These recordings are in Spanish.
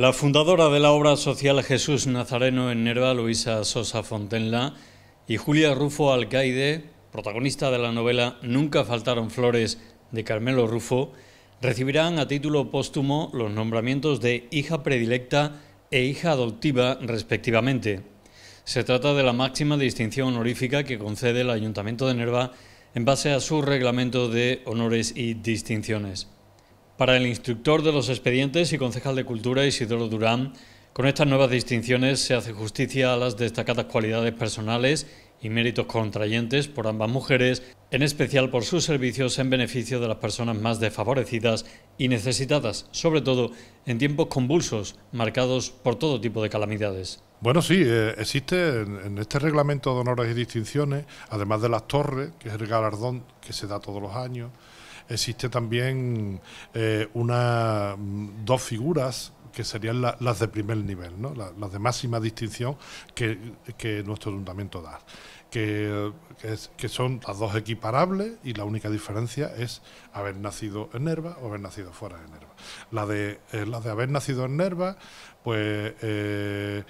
La fundadora de la obra social Jesús Nazareno en Nerva, Luisa Sosa Fontenla, y Julia Rufo Alcaide, protagonista de la novela Nunca faltaron flores de Carmelo Rufo, recibirán a título póstumo los nombramientos de hija predilecta e hija adoptiva respectivamente. Se trata de la máxima distinción honorífica que concede el Ayuntamiento de Nerva en base a su reglamento de honores y distinciones para el instructor de los expedientes y concejal de Cultura Isidoro Durán, con estas nuevas distinciones se hace justicia a las destacadas cualidades personales y méritos contrayentes por ambas mujeres, en especial por sus servicios en beneficio de las personas más desfavorecidas y necesitadas, sobre todo en tiempos convulsos, marcados por todo tipo de calamidades. Bueno, sí, eh, existe en, en, este reglamento de honores y distinciones, además de las torres, que es el galardón que se da todos los años, existe también eh, una, mm, dos figuras que serían las de primer nivel, las de máxima distinción que, nuestro ayuntamiento da. Que, son las dos equiparables y la única diferencia es haber nacido en Nerva o haber nacido fuera de Nerva. La de, eh, de haber nacido en Nerva, pues eh,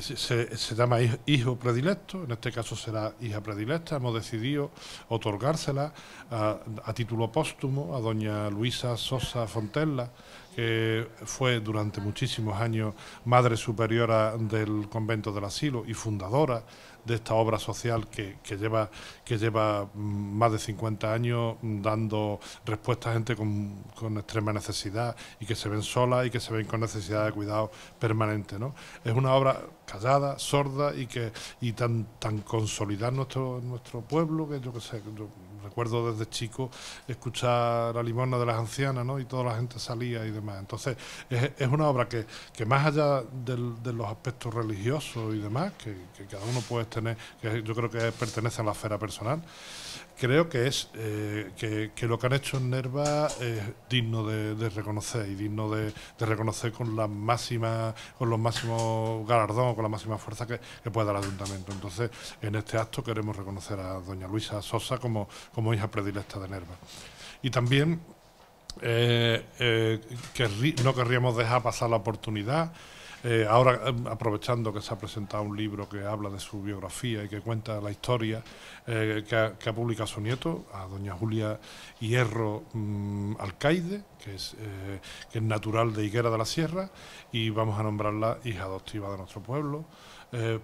se, llama hijo predilecto, en este caso será hija predilecta, hemos decidido otorgársela a título póstumo a doña Luisa Sosa Fontella, que fue durante muchísimos años madre superiora del convento del asilo y fundadora de esta obra social que, lleva, que lleva mm, más de 50 años mm, dando respuesta a gente con, extrema necesidad y que se ven solas y que se ven con necesidad de cuidado permanente. ¿no? Es una obra callada, sorda y que y tan, tan consolidada nuestro, nuestro pueblo que yo que sé acuerdo desde chico escuchar la limosna de las ancianas, Y toda la gente salía y demás. Entonces, es, una obra que, que más allá de los aspectos religiosos y demás, que, que cada uno puede tener, que yo creo que pertenece a la esfera personal, creo que es eh, que, lo que han hecho en Nerva es digno de, reconocer y digno de, reconocer con la máxima con los máximos galardón con la máxima fuerza que, pueda el ayuntamiento entonces en este acto queremos reconocer a doña Luisa Sosa como, como hija predilecta de Nerva y también eh, eh, no querríamos dejar pasar la oportunidad eh, ahora, em, aprovechando que se ha presentado un libro que habla de su biografía y que cuenta la historia eh, que, ha, publicado su nieto, a doña Julia Hierro mm, Alcaide, eh, que es natural de Higuera de la Sierra, y vamos a nombrarla hija adoptiva de nuestro pueblo,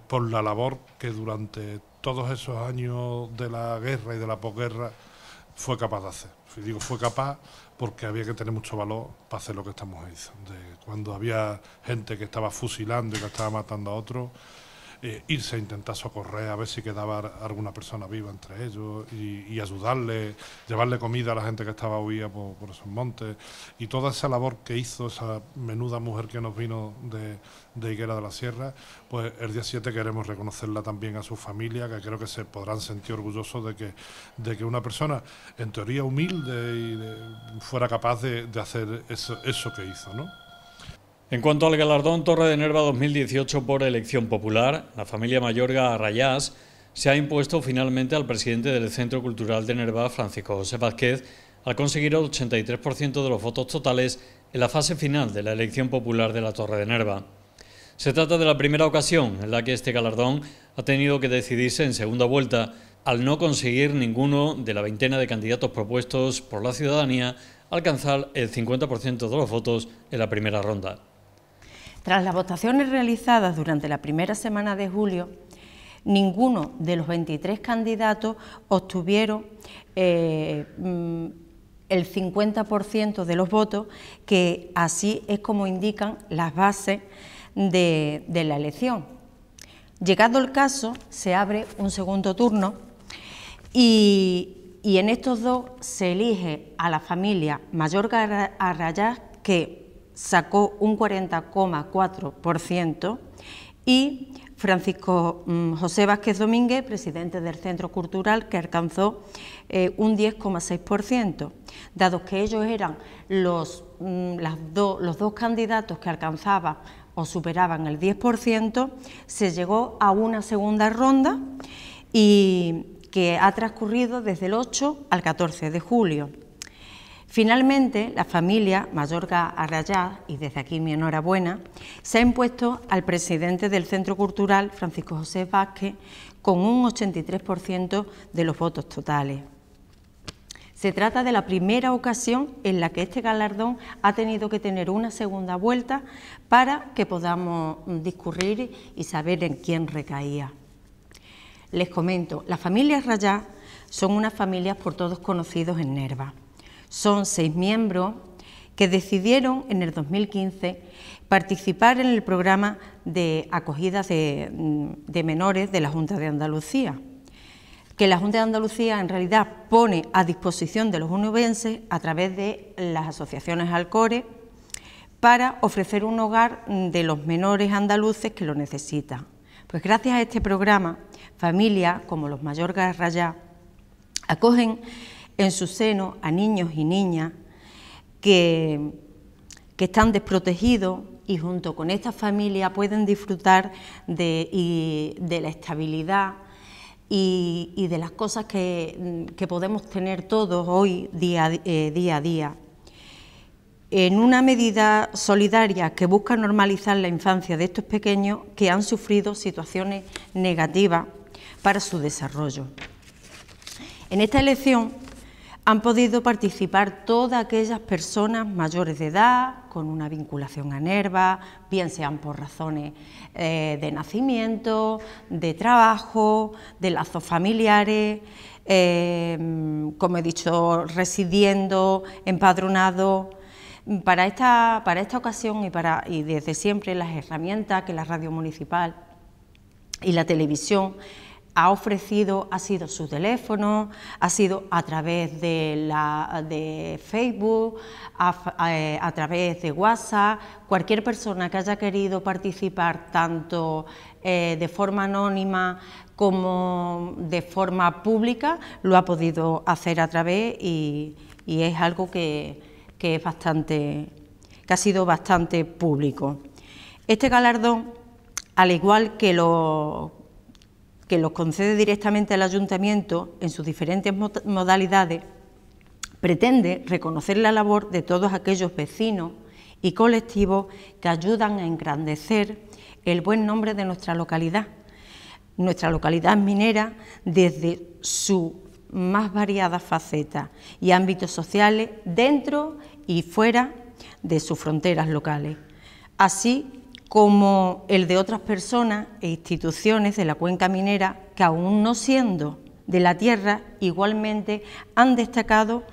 por la labor que durante todos esos años de la guerra y de la posguerra fue capaz de hacer. Y digo fue capaz porque había que tener mucho valor para hacer lo que estamos haciendo... cuando había gente que estaba fusilando y que estaba matando a otros eh, irse a intentar socorrer, a ver si quedaba alguna persona viva entre ellos y, ayudarle, llevarle comida a la gente que estaba huida por, esos montes. Y toda esa labor que hizo esa menuda mujer que nos vino de, Higuera de la Sierra, pues el día 7 queremos reconocerla también a su familia, que creo que se podrán sentir orgullosos de que, una persona, en teoría humilde, y fuera capaz de, hacer eso, eso que hizo, ¿no? En cuanto al galardón Torre de Nerva 2018 por elección popular, la familia Mayorga Arrayás se ha impuesto finalmente al presidente del Centro Cultural de Nerva, Francisco José Vázquez, al conseguir el 83% de los votos totales en la fase final de la elección popular de la Torre de Nerva. Se trata de la primera ocasión en la que este galardón ha tenido que decidirse en segunda vuelta, al no conseguir ninguno de la veintena de candidatos propuestos por la ciudadanía alcanzar el 50% de los votos en la primera ronda. Tras las votaciones realizadas durante la primera semana de julio, ninguno de los 23 candidatos obtuvieron eh, mm, el 50% de los votos, que así es como indican las bases de, la elección. Llegado el caso, se abre un segundo turno y, en estos dos se elige a la familia Mayor Arrayás que sacó un 40,4% y Francisco mm, José Vázquez Domínguez, presidente del Centro Cultural, que alcanzó eh, un 10,6%, Dado que ellos eran los, mm, los dos candidatos que alcanzaban o superaban el 10%, se llegó a una segunda ronda y que ha transcurrido desde el 8 al 14 de julio. Finalmente, la familia Mayorga Arrayá, y desde aquí mi enhorabuena, se ha impuesto al presidente del Centro Cultural, Francisco José Vázquez, con un 83% de los votos totales. Se trata de la primera ocasión en la que este galardón ha tenido que tener una segunda vuelta para que podamos mm, discurrir y saber en quién recaía. Les comento, las familias Rayá son unas familias por todos conocidos en Nerva. Son seis miembros que decidieron en el 2015 participar en el programa de acogida mm, de, menores de la Junta de Andalucía, que la Junta de Andalucía en realidad pone a disposición de los unubenses a través de las asociaciones Alcore para ofrecer un hogar de los menores andaluces que lo necesitan. Pues gracias a este programa, familias como los Mayorgas Rayá acogen en su seno a niños y niñas que, que están desprotegidos y junto con esta familia pueden disfrutar de, la estabilidad y, de las cosas que, podemos tener todos hoy día, eh, día a día. En una medida solidaria que busca normalizar la infancia de estos pequeños que han sufrido situaciones negativas para su desarrollo. En esta elección han podido participar todas aquellas personas mayores de edad, con una vinculación a NERVA, bien sean por razones eh, de nacimiento, de trabajo, de lazos familiares, eh, como he dicho, residiendo, empadronado. Para esta, para esta ocasión y, para, y desde siempre las herramientas que la radio municipal y la televisión ha ofrecido ha sido su teléfono, ha sido a través de, la, de Facebook, a, eh, través de WhatsApp, cualquier persona que haya querido participar tanto eh, de forma anónima como de forma pública, lo ha podido hacer a través y, es algo que, que, es bastante, que ha sido bastante público. Este galardón, al igual que, lo, que los concede directamente al ayuntamiento en sus diferentes modalidades, pretende reconocer la labor de todos aquellos vecinos y colectivos que ayudan a engrandecer el buen nombre de nuestra localidad. Nuestra localidad minera desde su más variadas facetas y ámbitos sociales dentro y fuera de sus fronteras locales. Así como el de otras personas e instituciones de la cuenca minera que aún no siendo de la tierra, igualmente han destacado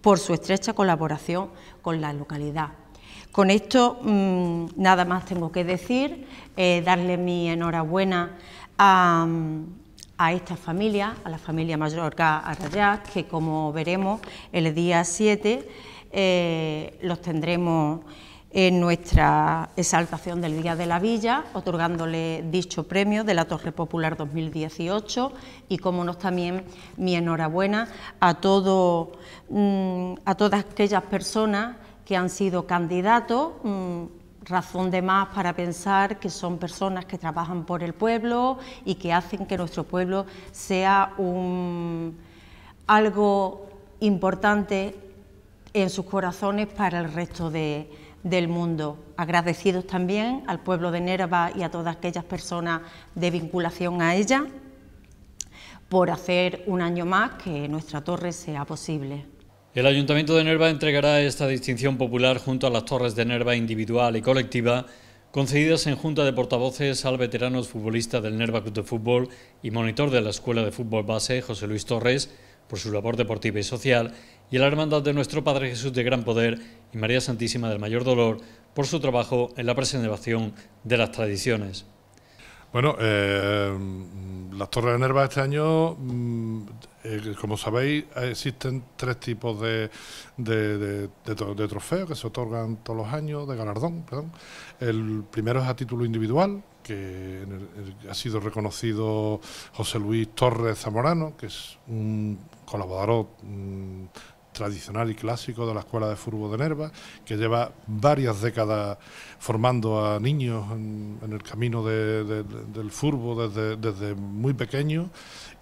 por su estrecha colaboración con la localidad. Con esto mm, nada más tengo que decir, eh, darle mi enhorabuena a, a, esta familia, a la familia Mallorca Arrayás, que como veremos el día 7 eh, los tendremos en nuestra exaltación del Día de la Villa, otorgándole dicho premio de la Torre Popular 2018 y, como nos también mi enhorabuena a, todo, mm, a todas aquellas personas que han sido candidatos mm, razón de más para pensar que son personas que trabajan por el pueblo y que hacen que nuestro pueblo sea un, algo importante en sus corazones para el resto de, del mundo. Agradecidos también al pueblo de Nerva y a todas aquellas personas de vinculación a ella por hacer un año más que nuestra torre sea posible. El Ayuntamiento de Nerva entregará esta distinción popular junto a las torres de Nerva individual y colectiva concedidas en Junta de Portavoces al veterano futbolista del Nerva Club de Fútbol y monitor de la Escuela de Fútbol Base, José Luis Torres, por su labor deportiva y social, y a la Hermandad de nuestro Padre Jesús de Gran Poder y María Santísima del Mayor Dolor por su trabajo en la preservación de las tradiciones. Bueno, eh, las Torres de Nerva este año, mm, eh, como sabéis, existen tres tipos de, trofeos que se otorgan todos los años, de galardón, perdón. El primero es a título individual, que ha sido reconocido José Luis Torres Zamorano, que es un colaborador. Mm, tradicional y clásico de la Escuela de furbo de Nerva, que lleva varias décadas formando a niños en, el camino del furbo desde, muy pequeño...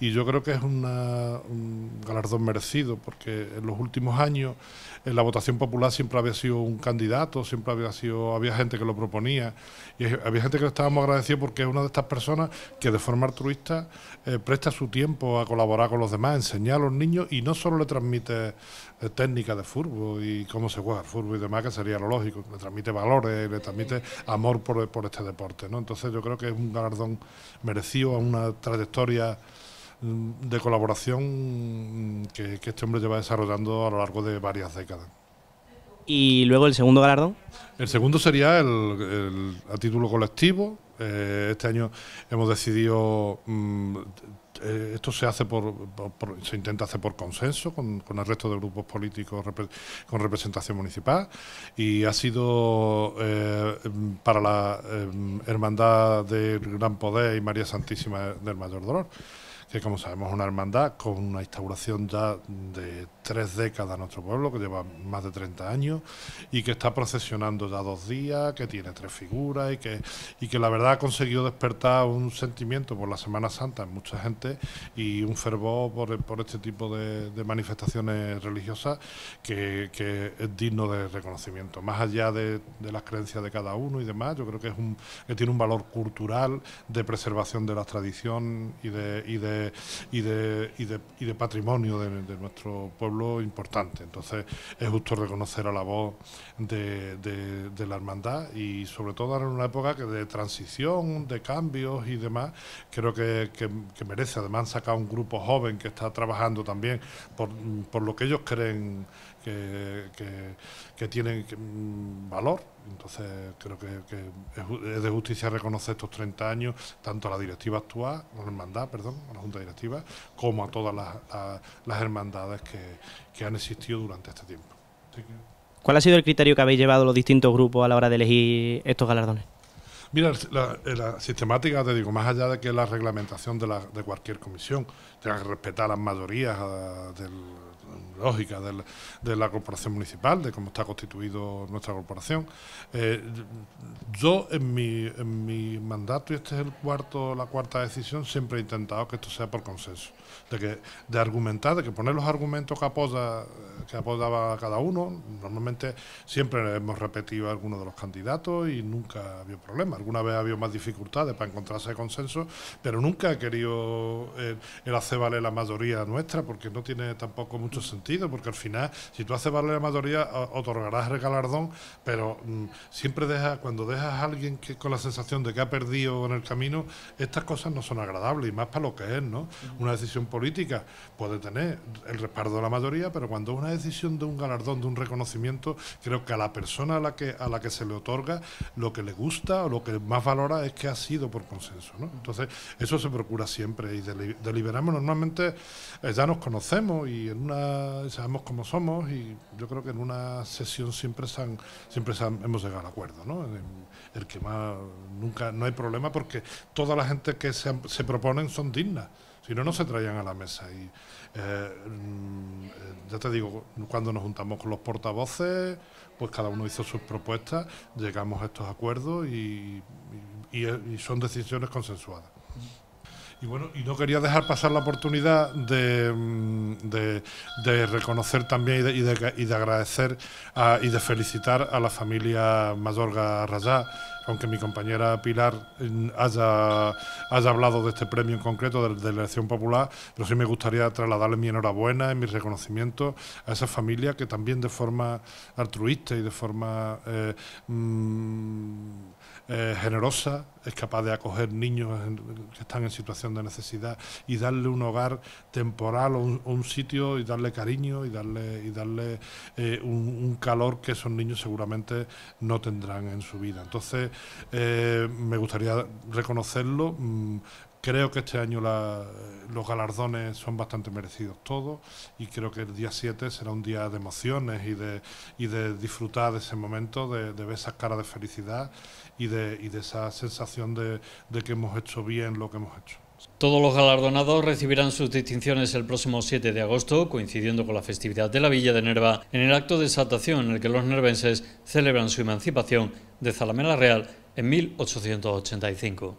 Y yo creo que es un galardón merecido, porque en los últimos años en la votación popular siempre había sido un candidato, siempre había, sido, había gente que lo proponía, y había gente que le estábamos agradecidos porque es una de estas personas que de forma altruista eh, presta su tiempo a colaborar con los demás, enseñar a los niños y no solo le transmite eh, técnica de fútbol y cómo se juega el fútbol y demás, que sería lo lógico. Le transmite valores, le transmite amor por, este deporte. ¿no? Entonces yo creo que es un galardón merecido a una trayectoria mm, de colaboración mm, que, este hombre lleva desarrollando a lo largo de varias décadas. ¿Y luego el segundo galardón? El segundo sería el, a título colectivo. Eh, este año hemos decidido mm, eh, esto se hace por, se intenta hacer por consenso con, el resto de grupos políticos con representación municipal y ha sido eh, para la eh, hermandad del Gran Poder y María Santísima del Mayor Dolor que como sabemos es una hermandad con una instauración ya de tres décadas nuestro pueblo, que lleva más de 30 años y que está procesionando ya dos días, que tiene tres figuras y que, y que la verdad ha conseguido despertar un sentimiento por la Semana Santa en mucha gente y un fervor por, este tipo de, manifestaciones religiosas que, es digno de reconocimiento. Más allá de, las creencias de cada uno y demás, yo creo que, es un, que tiene un valor cultural de preservación de la tradición y de, de, y de patrimonio de nuestro pueblo importante. Entonces es justo reconocer a la voz de, la hermandad y sobre todo en una época que de transición, de cambios y demás, creo que, merece. Además sacar un grupo joven que está trabajando también por, por lo que ellos creen que, tienen mm, valor. Entonces creo que, es de justicia reconocer estos 30 años tanto a la directiva actual, a la hermandad, perdón, a la junta directiva, como a todas las, hermandades que, han existido durante este tiempo. ¿Cuál ha sido el criterio que habéis llevado los distintos grupos a la hora de elegir estos galardones? Mira, eh, la, sistemática, te digo, más allá de que la reglamentación de, la, de cualquier comisión tenga que respetar las mayorías ah, del, lógica de la, corporación municipal, de cómo está constituido nuestra corporación. Eh, yo en mi, mi mandato, y este es el cuarto, la cuarta decisión, siempre he intentado que esto sea por consenso, de que, de argumentar, de que poner los argumentos que apoya, que apoyaba cada uno. Normalmente siempre hemos repetido algunos de los candidatos y nunca ha habido problema. Alguna vez ha habido más dificultades para encontrarse consenso, pero nunca he querido el, eh, el hacer valer la mayoría nuestra, porque no tiene tampoco mucho sentido, porque al final, si tú haces valer la mayoría, otorgarás el galardón, pero mm, siempre deja, cuando dejas a alguien que con la sensación de que ha perdido en el camino, estas cosas no son agradables, y más para lo que es, ¿no? Una decisión política puede tener el respaldo de la mayoría, pero cuando es una decisión de un galardón, de un reconocimiento, creo que a la persona a la que, a la que se le otorga, lo que le gusta o lo que más valora es que ha sido por consenso, ¿no? Entonces, eso se procura siempre y deliberamos normalmente, eh, ya nos conocemos y en una sabemos cómo somos y yo creo que en una sesión siempre, siempre hemos llegado a acuerdo, ¿no? El que más, nunca, no hay problema porque toda la gente que se, proponen son dignas, si no, no se traían a la mesa. Y eh, mm, ya te digo, cuando nos juntamos con los portavoces, pues cada uno hizo sus propuestas, llegamos a estos acuerdos y son decisiones consensuadas. Y bueno, y no quería dejar pasar la oportunidad de, mm, reconocer también y de, agradecer y de felicitar a la familia Mayorga Rayá, aunque mi compañera Pilar mm, haya, haya hablado de este premio en concreto, de, la elección popular, pero sí me gustaría trasladarle mi enhorabuena y mi reconocimiento a esa familia que también de forma altruista y de forma eh, mm, eh, generosa es capaz de acoger niños que están en situación de necesidad y darle un hogar temporal o un, sitio y darle cariño y darle, y darle eh, un, calor que esos niños seguramente no tendrán en su vida. Entonces, eh, me gustaría reconocerlo. Mm, Creo que este año los galardones son bastante merecidos todos y creo que el día 7 será un día de emociones y de, disfrutar de ese momento, de, de ver esas caras de felicidad y de, y de esa sensación de, de que hemos hecho bien lo que hemos hecho. Todos los galardonados recibirán sus distinciones el próximo 7 de agosto, coincidiendo con la festividad de la Villa de Nerva, en el acto de exaltación en el que los nervenses celebran su emancipación de Zalamela Real en 1885.